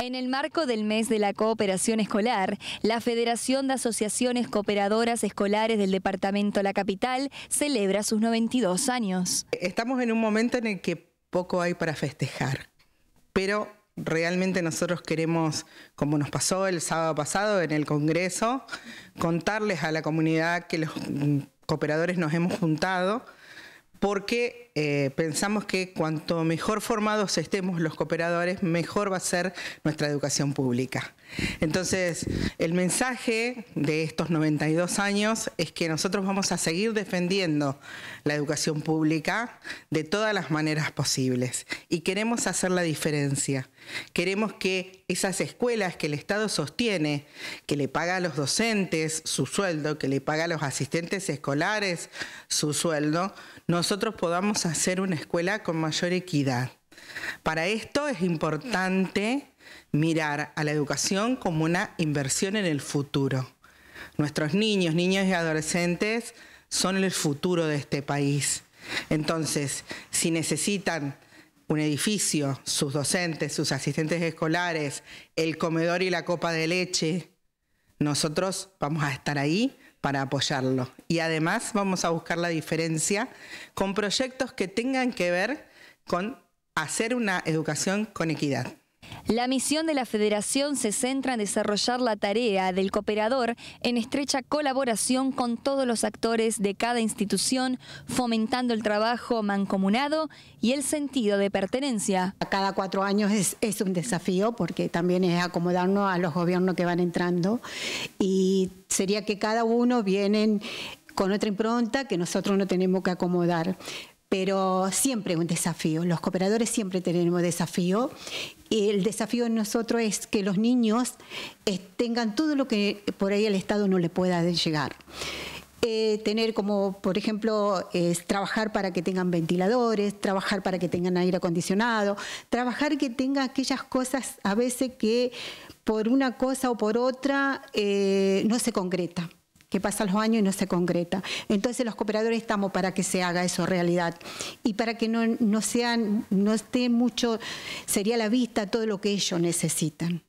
En el marco del mes de la cooperación escolar, la Federación de Asociaciones Cooperadoras Escolares del Departamento La Capital celebra sus 92 años. Estamos en un momento en el que poco hay para festejar, pero realmente nosotros queremos, como nos pasó el sábado pasado en el Congreso, contarles a la comunidad que los mm, cooperadores nos hemos juntado porque eh, pensamos que cuanto mejor formados estemos los cooperadores, mejor va a ser nuestra educación pública. Entonces, el mensaje de estos 92 años es que nosotros vamos a seguir defendiendo la educación pública de todas las maneras posibles y queremos hacer la diferencia. Queremos que esas escuelas que el Estado sostiene, que le paga a los docentes su sueldo, que le paga a los asistentes escolares su sueldo, nosotros podamos hacer una escuela con mayor equidad. Para esto es importante mirar a la educación como una inversión en el futuro. Nuestros niños, niños y adolescentes son el futuro de este país. Entonces, si necesitan un edificio, sus docentes, sus asistentes escolares, el comedor y la copa de leche, nosotros vamos a estar ahí para apoyarlo. Y además vamos a buscar la diferencia con proyectos que tengan que ver con hacer una educación con equidad. La misión de la Federación se centra en desarrollar la tarea del cooperador en estrecha colaboración con todos los actores de cada institución, fomentando el trabajo mancomunado y el sentido de pertenencia. Cada cuatro años es, un desafío porque también es acomodarnos a los gobiernos que van entrando y sería que cada uno viene con otra impronta que nosotros no tenemos que acomodar pero siempre un desafío. Los cooperadores siempre tenemos desafío el desafío en nosotros es que los niños eh, tengan todo lo que por ahí el Estado no le pueda llegar. Eh, tener como, por ejemplo, trabajar para que tengan ventiladores, trabajar para que tengan aire acondicionado, trabajar que tenga aquellas cosas a veces que por una cosa o por otra eh, no se concreta que pasa los años y no se concreta. Entonces los cooperadores estamos para que se haga eso realidad y para que no, no, sean, no esté mucho, sería la vista todo lo que ellos necesitan.